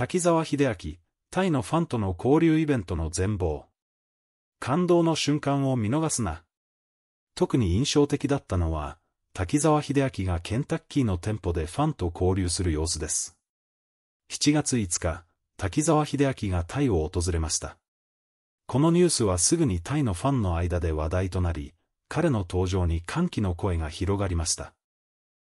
滝沢秀明、タイのファンとの交流イベントの全貌。感動の瞬間を見逃すな。特に印象的だったのは、滝沢秀明がケンタッキーの店舗でファンと交流する様子です。7月5日、滝沢秀明がタイを訪れました。このニュースはすぐにタイのファンの間で話題となり、彼の登場に歓喜の声が広がりました。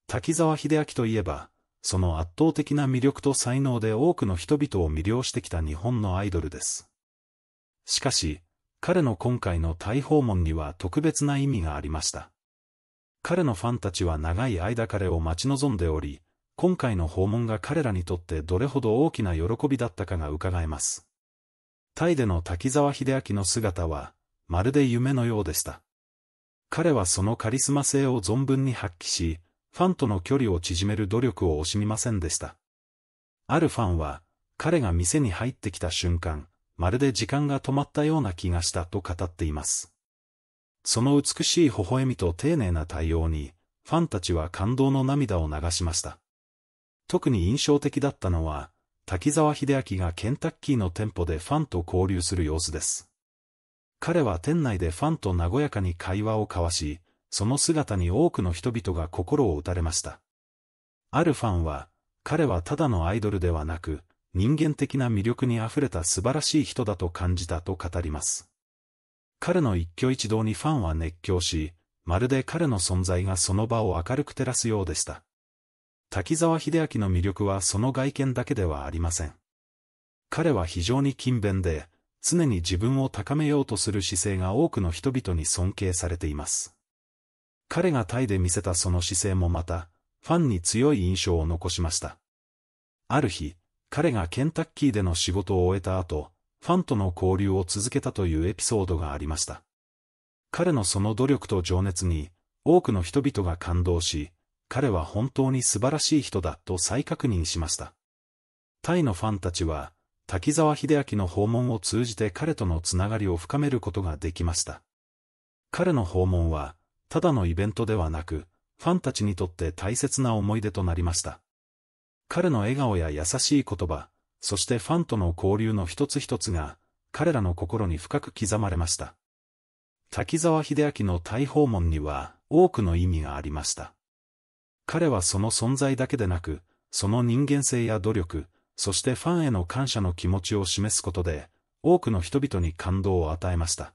滝沢秀明といえば、その圧倒的な魅力と才能で多くの人々を魅了してきた日本のアイドルです。しかし、彼の今回のタイ訪問には特別な意味がありました。彼のファンたちは長い間彼を待ち望んでおり、今回の訪問が彼らにとってどれほど大きな喜びだったかが伺えます。タイでの滝沢秀明の姿は、まるで夢のようでした。彼はそのカリスマ性を存分に発揮し、ファンとの距離を縮める努力を惜しみませんでした。あるファンは、彼が店に入ってきた瞬間、まるで時間が止まったような気がしたと語っています。その美しい微笑みと丁寧な対応に、ファンたちは感動の涙を流しました。特に印象的だったのは、滝沢秀明がケンタッキーの店舗でファンと交流する様子です。彼は店内でファンと和やかに会話を交わし、その姿に多くの人々が心を打たれました。あるファンは、彼はただのアイドルではなく、人間的な魅力に溢れた素晴らしい人だと感じたと語ります。彼の一挙一動にファンは熱狂し、まるで彼の存在がその場を明るく照らすようでした。滝沢秀明の魅力はその外見だけではありません。彼は非常に勤勉で、常に自分を高めようとする姿勢が多くの人々に尊敬されています。彼がタイで見せたその姿勢もまた、ファンに強い印象を残しました。ある日、彼がケンタッキーでの仕事を終えた後、ファンとの交流を続けたというエピソードがありました。彼のその努力と情熱に、多くの人々が感動し、彼は本当に素晴らしい人だと再確認しました。タイのファンたちは、滝沢秀明の訪問を通じて彼とのつながりを深めることができました。彼の訪問は、ただのイベントではなく、ファンたちにとって大切な思い出となりました。彼の笑顔や優しい言葉、そしてファンとの交流の一つ一つが、彼らの心に深く刻まれました。滝沢秀明の大訪問には多くの意味がありました。彼はその存在だけでなく、その人間性や努力、そしてファンへの感謝の気持ちを示すことで、多くの人々に感動を与えました。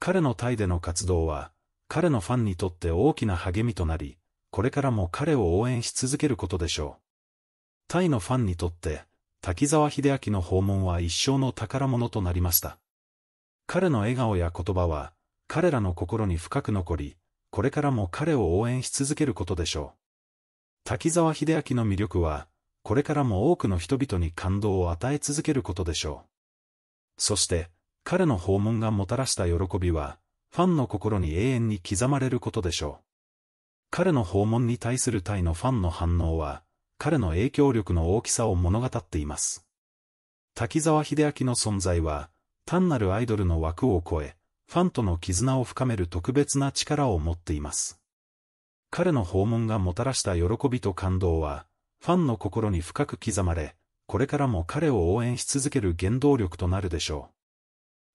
彼のタイでの活動は、彼のファンにとって大きな励みとなり、これからも彼を応援し続けることでしょう。タイのファンにとって、滝沢秀明の訪問は一生の宝物となりました。彼の笑顔や言葉は、彼らの心に深く残り、これからも彼を応援し続けることでしょう。滝沢秀明の魅力は、これからも多くの人々に感動を与え続けることでしょう。そして、彼の訪問がもたらした喜びは、ファンの心に永遠に刻まれることでしょう。彼の訪問に対するタイのファンの反応は、彼の影響力の大きさを物語っています。滝沢秀明の存在は、単なるアイドルの枠を超え、ファンとの絆を深める特別な力を持っています。彼の訪問がもたらした喜びと感動は、ファンの心に深く刻まれ、これからも彼を応援し続ける原動力となるでしょう。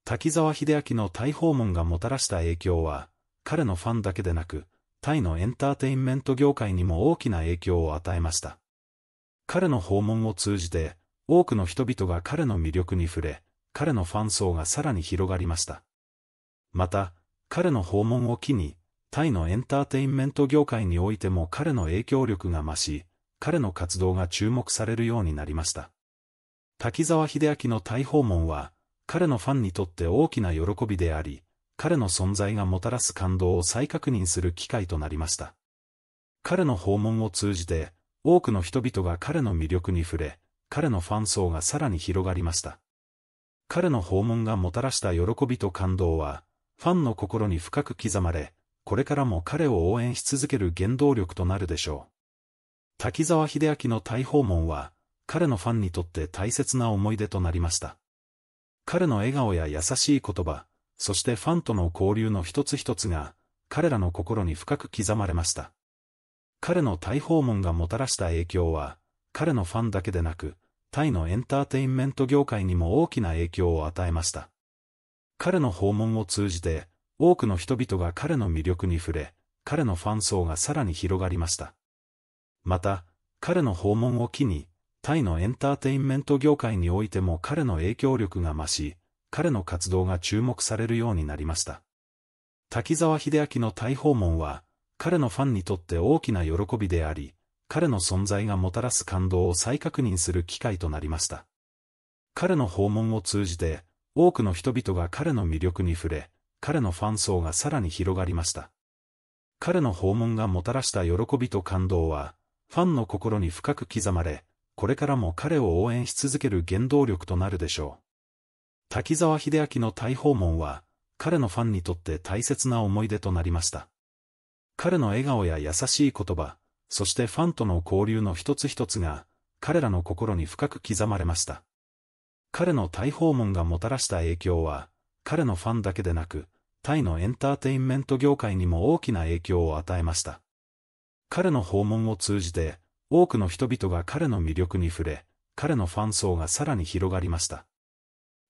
滝沢秀明のタイ訪問がもたらした影響は、彼のファンだけでなく、タイのエンターテインメント業界にも大きな影響を与えました。彼の訪問を通じて、多くの人々が彼の魅力に触れ、彼のファン層がさらに広がりました。また、彼の訪問を機に、タイのエンターテインメント業界においても彼の影響力が増し、彼の活動が注目されるようになりました。滝沢秀明のタイ訪問は、彼のファンにとって大きな喜びであり、彼の存在がもたらす感動を再確認する機会となりました。彼の訪問を通じて、多くの人々が彼の魅力に触れ、彼のファン層がさらに広がりました。彼の訪問がもたらした喜びと感動は、ファンの心に深く刻まれ、これからも彼を応援し続ける原動力となるでしょう。滝沢秀明の大訪問は、彼のファンにとって大切な思い出となりました。彼の笑顔や優しい言葉、そしてファンとの交流の一つ一つが、彼らの心に深く刻まれました。彼の大訪問がもたらした影響は、彼のファンだけでなく、タイのエンターテインメント業界にも大きな影響を与えました。彼の訪問を通じて、多くの人々が彼の魅力に触れ、彼のファン層がさらに広がりました。また、彼の訪問を機に、タイのエンターテインメント業界においても彼の影響力が増し、彼の活動が注目されるようになりました。滝沢秀明のタイ訪問は、彼のファンにとって大きな喜びであり、彼の存在がもたらす感動を再確認する機会となりました。彼の訪問を通じて、多くの人々が彼の魅力に触れ、彼のファン層がさらに広がりました。彼の訪問がもたらした喜びと感動は、ファンの心に深く刻まれ、これからも彼を応援し続ける原動力となるでしょう。滝沢秀明の大訪問は、彼のファンにとって大切な思い出となりました。彼の笑顔や優しい言葉、そしてファンとの交流の一つ一つが、彼らの心に深く刻まれました。彼の大訪問がもたらした影響は、彼のファンだけでなく、タイのエンターテインメント業界にも大きな影響を与えました。彼の訪問を通じて、多くの人々が彼の魅力に触れ、彼のファン層がさらに広がりました。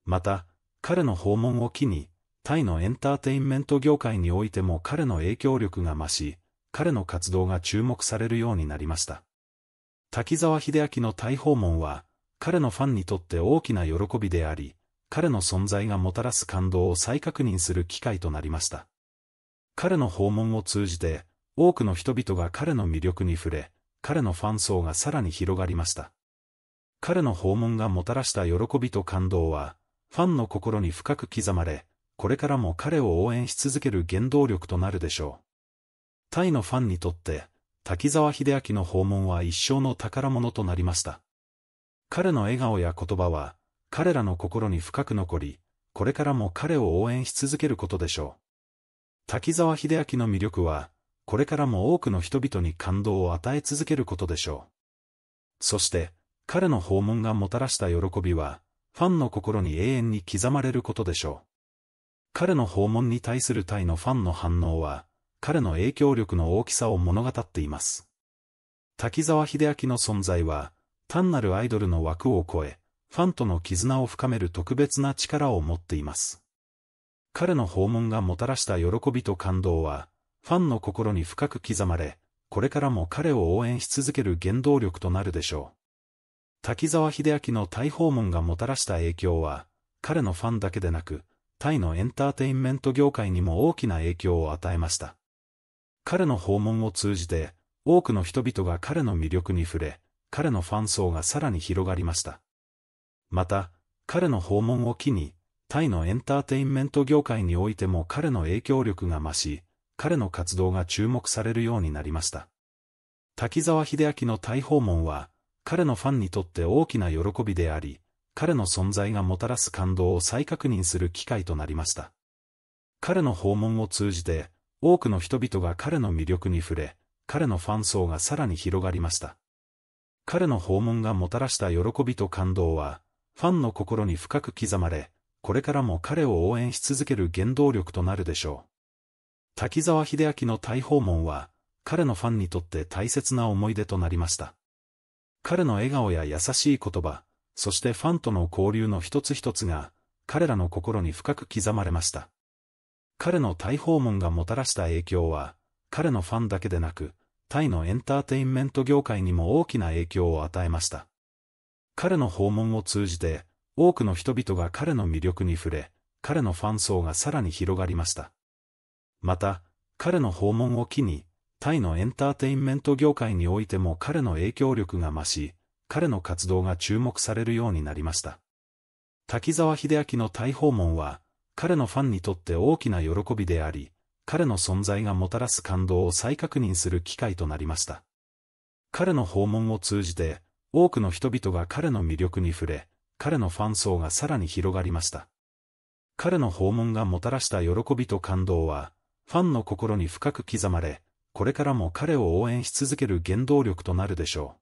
また、彼の訪問を機に、タイのエンターテインメント業界においても彼の影響力が増し、彼の活動が注目されるようになりました。滝沢秀明のタイ訪問は、彼のファンにとって大きな喜びであり、彼の存在がもたらす感動を再確認する機会となりました。彼の訪問を通じて、多くの人々が彼の魅力に触れ、彼のファン層がさらに広がりました。彼の訪問がもたらした喜びと感動は、ファンの心に深く刻まれ、これからも彼を応援し続ける原動力となるでしょう。タイのファンにとって、滝沢秀明の訪問は一生の宝物となりました。彼の笑顔や言葉は、彼らの心に深く残り、これからも彼を応援し続けることでしょう。滝沢秀明の魅力は、これからも多くの人々に感動を与え続けることでしょう。そして、彼の訪問がもたらした喜びは、ファンの心に永遠に刻まれることでしょう。彼の訪問に対するタイのファンの反応は、彼の影響力の大きさを物語っています。滝沢秀明の存在は、単なるアイドルの枠を超え、ファンとの絆を深める特別な力を持っています。彼の訪問がもたらした喜びと感動は、ファンの心に深く刻まれ、これからも彼を応援し続ける原動力となるでしょう。滝沢秀明のタイ訪問がもたらした影響は、彼のファンだけでなく、タイのエンターテインメント業界にも大きな影響を与えました。彼の訪問を通じて、多くの人々が彼の魅力に触れ、彼のファン層がさらに広がりました。また、彼の訪問を機に、タイのエンターテインメント業界においても彼の影響力が増し、彼の活動が注目されるようになりました。滝沢秀明の大訪問は、彼のファンにとって大きな喜びであり、彼の存在がもたらす感動を再確認する機会となりました。彼の訪問を通じて、多くの人々が彼の魅力に触れ、彼のファン層がさらに広がりました。彼の訪問がもたらした喜びと感動は、ファンの心に深く刻まれ、これからも彼を応援し続ける原動力となるでしょう。滝沢秀明の大訪問は、彼のファンにとって大切な思い出となりました。彼の笑顔や優しい言葉、そしてファンとの交流の一つ一つが、彼らの心に深く刻まれました。彼の大訪問がもたらした影響は、彼のファンだけでなく、タイのエンターテインメント業界にも大きな影響を与えました。彼の訪問を通じて、多くの人々が彼の魅力に触れ、彼のファン層がさらに広がりました。また、彼の訪問を機に、タイのエンターテインメント業界においても彼の影響力が増し、彼の活動が注目されるようになりました。滝沢秀明のタイ訪問は、彼のファンにとって大きな喜びであり、彼の存在がもたらす感動を再確認する機会となりました。彼の訪問を通じて、多くの人々が彼の魅力に触れ、彼のファン層がさらに広がりました。彼の訪問がもたらした喜びと感動は、ファンの心に深く刻まれ、これからも彼を応援し続ける原動力となるでしょう。